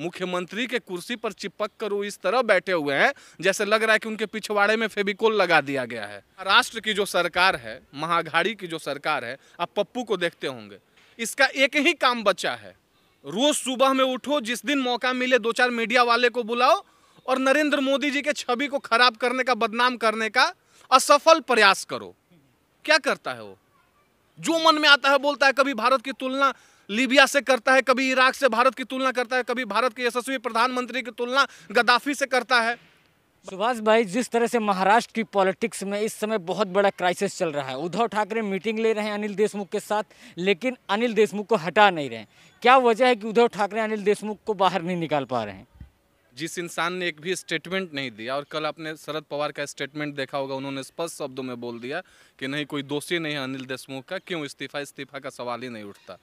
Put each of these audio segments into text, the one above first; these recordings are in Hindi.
मुख्यमंत्री के कुर्सी पर चिपक कर वो इस तरह बैठे हुए हैं जैसे लग रहा है कि उनके पिछवाड़े में फेबिकोल लगा दिया गया है राष्ट्र की जो सरकार है महाघाड़ी की जो सरकार है आप पप्पू को देखते होंगे इसका एक ही काम बचा है रोज सुबह में उठो जिस दिन मौका मिले दो चार मीडिया वाले को बुलाओ और नरेंद्र मोदी जी के छवि को खराब करने का बदनाम करने का असफल प्रयास करो क्या करता है वो जो मन में आता है बोलता है कभी भारत की तुलना लीबिया से करता है कभी इराक से भारत की तुलना करता है कभी भारत के यशस्वी प्रधानमंत्री की तुलना गद्दाफी से करता है सुभाष भाई जिस तरह से महाराष्ट्र की पॉलिटिक्स में इस समय बहुत बड़ा क्राइसिस चल रहा है उद्धव ठाकरे मीटिंग ले रहे हैं अनिल देशमुख के साथ लेकिन अनिल देशमुख को हटा नहीं रहे क्या वजह है कि उद्धव ठाकरे अनिल देशमुख को बाहर नहीं निकाल पा रहे हैं जिस इंसान ने एक भी स्टेटमेंट नहीं दिया और कल आपने शरद पवार का स्टेटमेंट देखा होगा उन्होंने स्पष्ट शब्दों में बोल दिया कि नहीं कोई दोषी नहीं है अनिल देशमुख का क्यों इस्तीफा इस्तीफा का सवाल ही नहीं उठता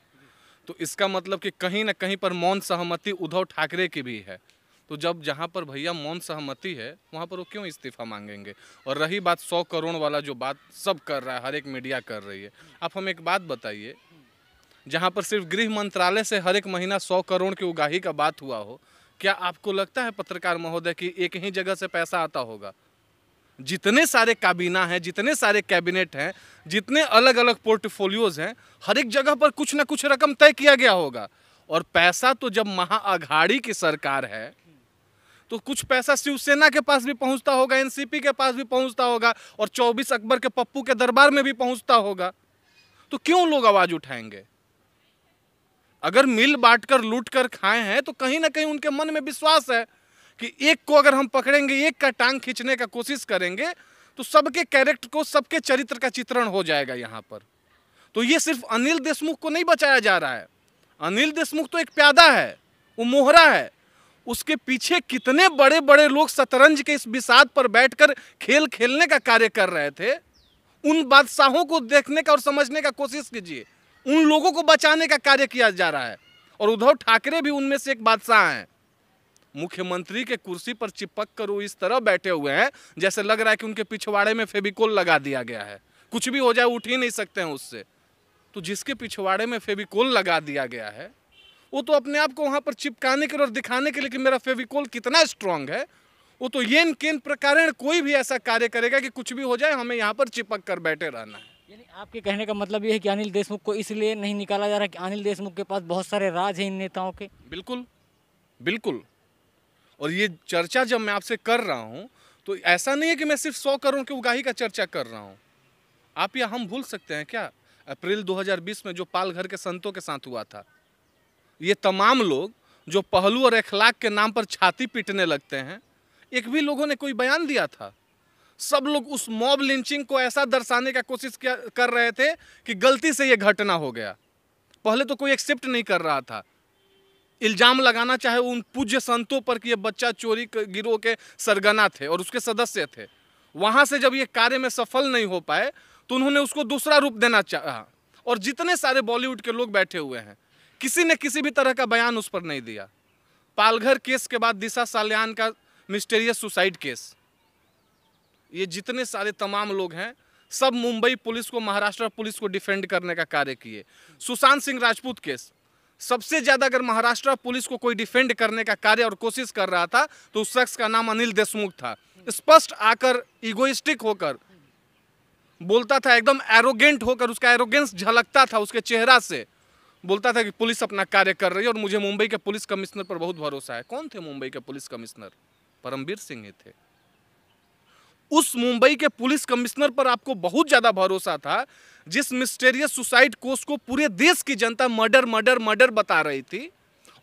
तो इसका मतलब कि कहीं ना कहीं पर मौन सहमति उद्धव ठाकरे की भी है तो जब जहाँ पर भैया मौन सहमति है वहाँ पर वो क्यों इस्तीफा मांगेंगे और रही बात सौ करोड़ वाला जो बात सब कर रहा है हर एक मीडिया कर रही है आप हम एक बात बताइए जहाँ पर सिर्फ गृह मंत्रालय से हर एक महीना सौ करोड़ की उगाही का बात हुआ हो क्या आपको लगता है पत्रकार महोदय कि एक ही जगह से पैसा आता होगा जितने सारे काबीना हैं जितने सारे कैबिनेट हैं जितने अलग अलग पोर्टफोलियोज़ हैं हर एक जगह पर कुछ ना कुछ रकम तय किया गया होगा और पैसा तो जब महाअघाड़ी की सरकार है तो कुछ पैसा शिवसेना के पास भी पहुंचता होगा एनसीपी के पास भी पहुंचता होगा और 24 अकबर के पप्पू के दरबार में भी पहुंचता होगा तो क्यों लोग आवाज़ उठाएंगे अगर मिल बांट कर कर खाए हैं तो कहीं ना कहीं उनके मन में विश्वास है कि एक को अगर हम पकड़ेंगे एक का टांग खींचने का कोशिश करेंगे तो सबके कैरेक्टर को सबके चरित्र का चित्रण हो जाएगा यहाँ पर तो ये सिर्फ अनिल देशमुख को नहीं बचाया जा रहा है अनिल देशमुख तो एक प्यादा है वो मोहरा है उसके पीछे कितने बड़े बड़े लोग शतरंज के इस विषाद पर बैठकर खेल खेलने का कार्य कर रहे थे उन बादशाहों को देखने का और समझने का कोशिश कीजिए उन लोगों को बचाने का कार्य किया जा रहा है और उद्धव ठाकरे भी उनमें से एक बादशाह हैं मुख्यमंत्री के कुर्सी पर चिपक कर वो इस तरह बैठे हुए हैं जैसे लग रहा है कि उनके पिछवाड़े में फेबिकोल लगा दिया गया है कुछ भी हो जाए उठ ही नहीं सकते हैं उससे तो जिसके पिछवाड़े में फेविकोल लगा दिया गया है वो तो अपने आप को वहाँ पर चिपकाने के लिए और दिखाने के लिए कि मेरा फेविकोल कितना स्ट्रांग है वो तो ये केन प्रकार कोई भी ऐसा कार्य करेगा कि कुछ भी हो जाए हमें यहाँ पर चिपक कर बैठे रहना है यानी आपके कहने का मतलब ये है कि अनिल देशमुख को इसलिए नहीं निकाला जा रहा कि अनिल देशमुख के पास बहुत सारे राज हैं इन नेताओं के बिल्कुल बिल्कुल और ये चर्चा जब मैं आपसे कर रहा हूँ तो ऐसा नहीं है कि मैं सिर्फ सौ करोड़ की उगाही का चर्चा कर रहा हूँ आप या हम भूल सकते हैं क्या अप्रैल 2020 में जो पालघर के संतों के साथ हुआ था ये तमाम लोग जो पहलू और अखलाक के नाम पर छाती पीटने लगते हैं एक भी लोगों ने कोई बयान दिया था सब लोग उस मॉब लिंचिंग को ऐसा दर्शाने का कोशिश कर रहे थे कि गलती से ये घटना हो गया पहले तो कोई एक्सेप्ट नहीं कर रहा था इल्ज़ाम लगाना चाहे उन पूज्य संतों पर कि ये बच्चा चोरी गिरोह के सरगना थे और उसके सदस्य थे वहाँ से जब ये कार्य में सफल नहीं हो पाए तो उन्होंने उसको दूसरा रूप देना चाहा और जितने सारे बॉलीवुड के लोग बैठे हुए हैं किसी ने किसी भी तरह का बयान उस पर नहीं दिया पालघर केस के बाद दिशा सालियान का मिस्टेरियस सुसाइड केस ये जितने सारे तमाम लोग हैं सब मुंबई पुलिस को महाराष्ट्र पुलिस को डिफेंड करने का कार्य किए सुशांत सिंह राजपूत केस सबसे ज़्यादा अगर महाराष्ट्र पुलिस को कोई डिफेंड करने का कार्य और कोशिश कर रहा था तो उस शख्स का नाम अनिल देशमुख था स्पष्ट आकर इगोइस्टिक होकर बोलता था एकदम एरोगेंट होकर उसका एरोगेंस झलकता था उसके चेहरा से बोलता था कि पुलिस अपना कार्य कर रही है और मुझे मुंबई के पुलिस कमिश्नर पर बहुत भरोसा है कौन थे मुंबई के पुलिस कमिश्नर परमवीर सिंह थे उस मुंबई के पुलिस कमिश्नर पर आपको बहुत ज़्यादा भरोसा था जिस मिस्टेरियस सुसाइड कोस को पूरे देश की जनता मर्डर मर्डर मर्डर बता रही थी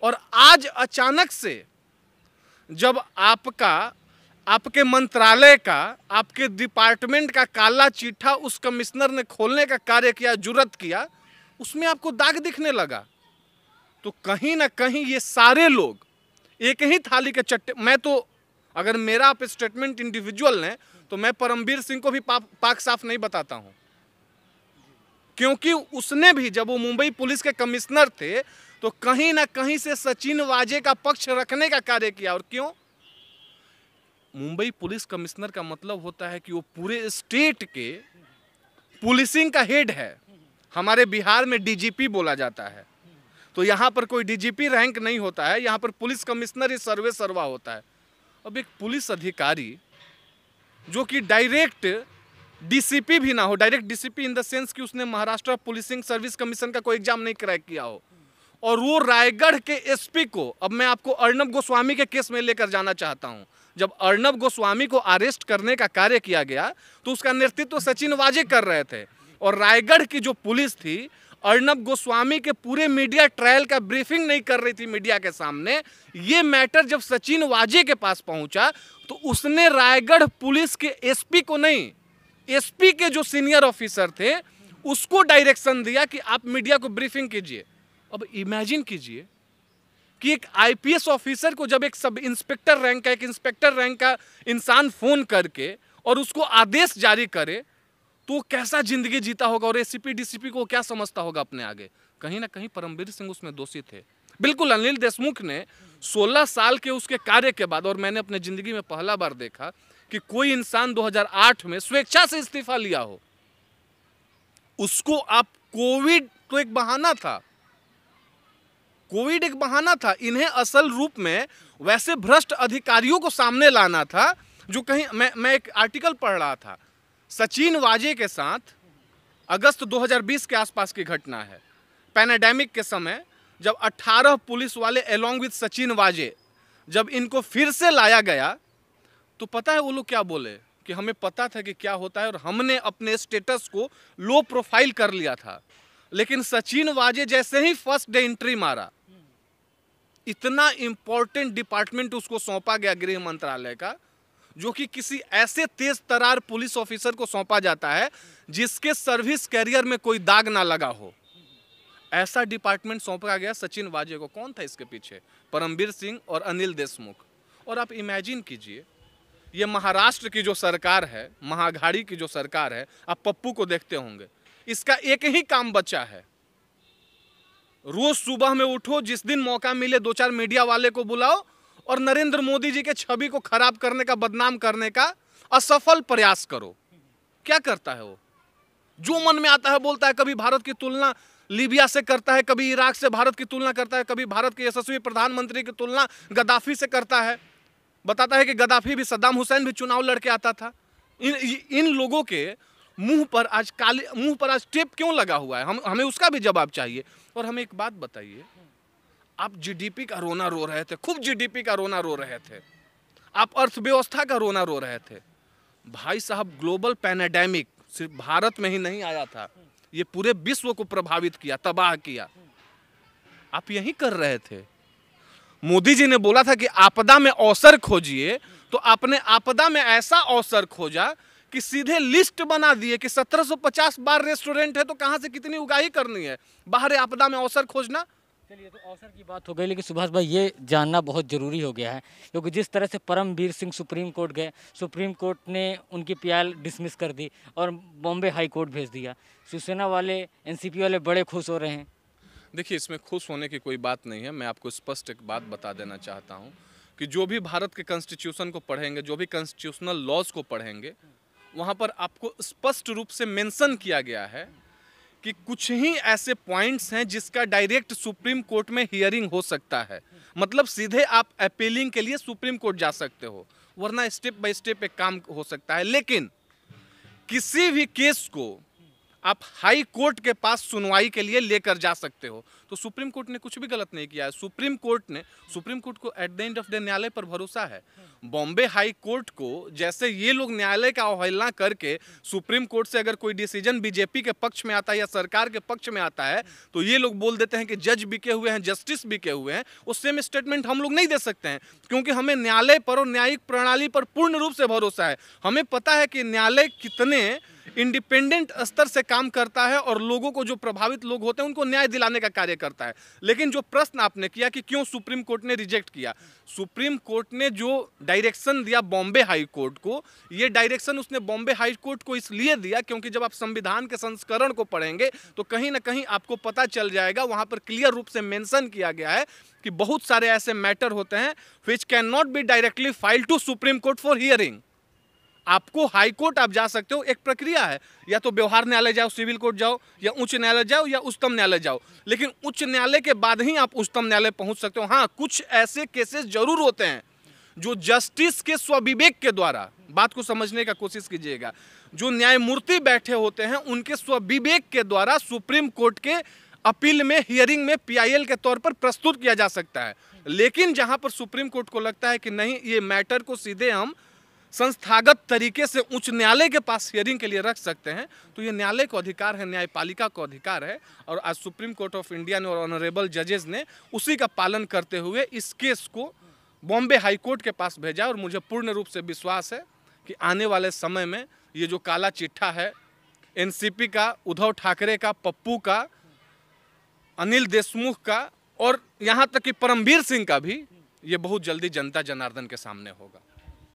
और आज अचानक से जब आपका आपके मंत्रालय का आपके डिपार्टमेंट का काला चिट्ठा उस कमिश्नर ने खोलने का कार्य किया जुरत किया उसमें आपको दाग दिखने लगा तो कहीं ना कहीं ये सारे लोग एक ही थाली के चट्टे मैं तो अगर मेरा आप स्टेटमेंट इंडिविजुअल हैं तो मैं परमवीर सिंह को भी पा, पाक साफ नहीं बताता हूं क्योंकि उसने भी जब वो मुंबई पुलिस के कमिश्नर थे तो कहीं ना कहीं से सचिन वाजे का पक्ष रखने का कार्य किया और क्यों मुंबई पुलिस कमिश्नर का मतलब होता है कि वो पूरे स्टेट के पुलिसिंग का हेड है हमारे बिहार में डीजीपी बोला जाता है तो यहां पर कोई डीजीपी रैंक नहीं होता है यहां पर पुलिस कमिश्नर ही सर्वे सर्वा होता है अब एक पुलिस अधिकारी जो कि डायरेक्ट डीसीपी भी ना हो direct DCP in the sense कि उसने महाराष्ट्र पुलिसिंग सर्विस कमीशन का कोई एग्जाम नहीं क्रैक किया हो और वो रायगढ़ के एसपी को अब मैं आपको अर्णब गोस्वामी के केस में लेकर जाना चाहता हूं जब अर्णब गोस्वामी को अरेस्ट करने का कार्य किया गया तो उसका नेतृत्व सचिन वाजे कर रहे थे और रायगढ़ की जो पुलिस थी अर्णब गोस्वामी के पूरे मीडिया ट्रायल का ब्रीफिंग नहीं कर रही थी मीडिया के सामने ये मैटर जब सचिन वाजे के पास पहुंचा तो उसने रायगढ़ पुलिस के एसपी को नहीं एसपी के जो सीनियर ऑफिसर थे उसको डायरेक्शन दिया कि आप मीडिया को ब्रीफिंग कीजिए अब इमेजिन कीजिए कि एक आईपीएस ऑफिसर को जब एक सब इंस्पेक्टर रैंक का एक इंस्पेक्टर रैंक का इंसान फ़ोन करके और उसको आदेश जारी करे तो कैसा जिंदगी जीता होगा और एसीपी डीसीपी को क्या समझता होगा अपने आगे कहीं ना कहीं परमवीर सिंह उसमें दोषी थे बिल्कुल अनिल देशमुख ने 16 साल के उसके कार्य के बाद और मैंने अपने ज़िंदगी में पहला बार देखा कि कोई इंसान 2008 में स्वेच्छा से इस्तीफा लिया हो उसको आप कोविड तो एक बहाना था कोविड एक बहाना था इन्हें असल रूप में वैसे भ्रष्ट अधिकारियों को सामने लाना था जो कहीं मैं मैं एक आर्टिकल पढ़ रहा था सचिन वाजे के साथ अगस्त 2020 के आसपास की घटना है पैनाडेमिक के समय जब 18 पुलिस वाले एलोंग विद सचिन वाजे जब इनको फिर से लाया गया तो पता है वो लोग क्या बोले कि हमें पता था कि क्या होता है और हमने अपने स्टेटस को लो प्रोफाइल कर लिया था लेकिन सचिन वाजे जैसे ही फर्स्ट डे एंट्री मारा इतना इंपॉर्टेंट डिपार्टमेंट उसको सौंपा गया गृह मंत्रालय का जो कि किसी ऐसे तेज तरार पुलिस ऑफिसर को सौंपा जाता है जिसके सर्विस कैरियर में कोई दाग ना लगा हो ऐसा डिपार्टमेंट सौंपा गया सचिन वाजे को कौन था इसके पीछे परमवीर सिंह और अनिल देशमुख और आप इमेजिन कीजिए ये महाराष्ट्र की जो सरकार है महाघाड़ी की जो सरकार है आप पप्पू को देखते होंगे इसका एक ही काम बचा है रोज सुबह में उठो जिस दिन मौका मिले दो चार मीडिया वाले को बुलाओ और नरेंद्र मोदी जी के छवि को खराब करने का बदनाम करने का असफल प्रयास करो क्या करता है वो जो मन में आता है बोलता है कभी भारत की तुलना लीबिया से करता है कभी इराक से भारत की तुलना करता है कभी भारत के यशस्वी प्रधानमंत्री की तुलना गद्दाफी से करता है बताता है कि गद्दाफी भी सद्दाम हुसैन भी चुनाव लड़के आता था इन इन लोगों के मुंह पर आज काले मुंह पर आज टेप क्यों लगा हुआ है हम हमें उसका भी जवाब चाहिए और हमें एक बात बताइए आप जीडीपी का रोना रो रहे थे खूब जीडीपी का रोना रो रहे थे आप अर्थव्यवस्था का रोना रो रहे थे भाई साहब ग्लोबल पैनाडेमिक सिर्फ भारत में ही नहीं आया था ये पूरे विश्व को प्रभावित किया तबाह किया आप यही कर रहे थे मोदी जी ने बोला था कि आपदा में अवसर खोजिए तो आपने आपदा में ऐसा अवसर खोजा कि सीधे लिस्ट बना दिए कि 1750 बार रेस्टोरेंट है तो कहां से कितनी उगाही करनी है बाहर आपदा में अवसर खोजना चलिए तो अवसर की बात हो गई लेकिन सुभाष भाई ये जानना बहुत ज़रूरी हो गया है क्योंकि जिस तरह से परमवीर सिंह सुप्रीम कोर्ट गए सुप्रीम कोर्ट ने उनकी पी डिसमिस कर दी और बॉम्बे हाई कोर्ट भेज दिया शिवसेना वाले एनसीपी वाले बड़े खुश हो रहे हैं देखिए इसमें खुश होने की कोई बात नहीं है मैं आपको स्पष्ट एक बात बता देना चाहता हूँ कि जो भी भारत के कॉन्स्टिट्यूशन को पढ़ेंगे जो भी कॉन्स्टिट्यूशनल लॉज को पढ़ेंगे वहाँ पर आपको स्पष्ट रूप से मेंशन किया गया है कि कुछ ही ऐसे पॉइंट्स हैं जिसका डायरेक्ट सुप्रीम कोर्ट में हियरिंग हो सकता है मतलब सीधे आप अपीलिंग के लिए सुप्रीम कोर्ट जा सकते हो वरना स्टेप बाय स्टेप एक काम हो सकता है लेकिन किसी भी केस को आप हाई कोर्ट के पास सुनवाई के लिए लेकर जा सकते हो तो सुप्रीम कोर्ट ने कुछ भी गलत नहीं किया है सुप्रीम कोर्ट ने सुप्रीम कोर्ट को at the end of the न्यायालय पर भरोसा है बॉम्बे हाई कोर्ट को जैसे ये लोग न्यायालय का अवहेलना करके सुप्रीम कोर्ट से अगर कोई डिसीजन बीजेपी के पक्ष में आता है या सरकार के पक्ष में आता है तो ये लोग बोल देते हैं कि जज बिके हुए हैं जस्टिस बिके हुए हैं वो सेम स्टेटमेंट हम लोग नहीं दे सकते हैं क्योंकि हमें न्यायालय पर और न्यायिक प्रणाली पर पूर्ण रूप से भरोसा है हमें पता है कि न्यायालय कितने इंडिपेंडेंट स्तर से काम करता है और लोगों को जो प्रभावित लोग होते हैं उनको न्याय दिलाने का कार्य करता है लेकिन जो प्रश्न आपने किया कि क्यों सुप्रीम कोर्ट ने रिजेक्ट किया सुप्रीम कोर्ट ने जो डायरेक्शन दिया बॉम्बे हाई कोर्ट को ये डायरेक्शन उसने बॉम्बे हाई कोर्ट को इसलिए दिया क्योंकि जब आप संविधान के संस्करण को पढ़ेंगे तो कहीं ना कहीं आपको पता चल जाएगा वहाँ पर क्लियर रूप से मैंसन किया गया है कि बहुत सारे ऐसे मैटर होते हैं which can not be directly file to supreme court for hearing आपको हाईकोर्ट आप जा सकते हो एक प्रक्रिया है या तो व्यवहार न्यायालय जाओ सिविल कोर्ट जाओ या उच्च न्यायालय जाओ या उच्चतम न्यायालय जाओ लेकिन उच्च न्यायालय के बाद ही आप उच्चतम न्यायालय पहुंच सकते हो हाँ कुछ ऐसे केसेस जरूर होते हैं जो जस्टिस के स्वविवेक के द्वारा बात को समझने का कोशिश कीजिएगा जो न्यायमूर्ति बैठे होते हैं उनके स्वविवेक के द्वारा सुप्रीम कोर्ट के अपील में हियरिंग में पीआईएल के तौर पर प्रस्तुत किया जा सकता है लेकिन जहां पर सुप्रीम कोर्ट को लगता है कि नहीं ये मैटर को सीधे हम संस्थागत तरीके से उच्च न्यायालय के पास हियरिंग के लिए रख सकते हैं तो ये न्यायालय का अधिकार है न्यायपालिका का अधिकार है और आज सुप्रीम कोर्ट ऑफ इंडिया ने और ऑनरेबल जजेज ने उसी का पालन करते हुए इस केस को बॉम्बे हाई कोर्ट के पास भेजा और मुझे पूर्ण रूप से विश्वास है कि आने वाले समय में ये जो काला चिट्ठा है एन का उद्धव ठाकरे का पप्पू का अनिल देशमुख का और यहाँ तक कि परमवीर सिंह का भी ये बहुत जल्दी जनता जनार्दन के सामने होगा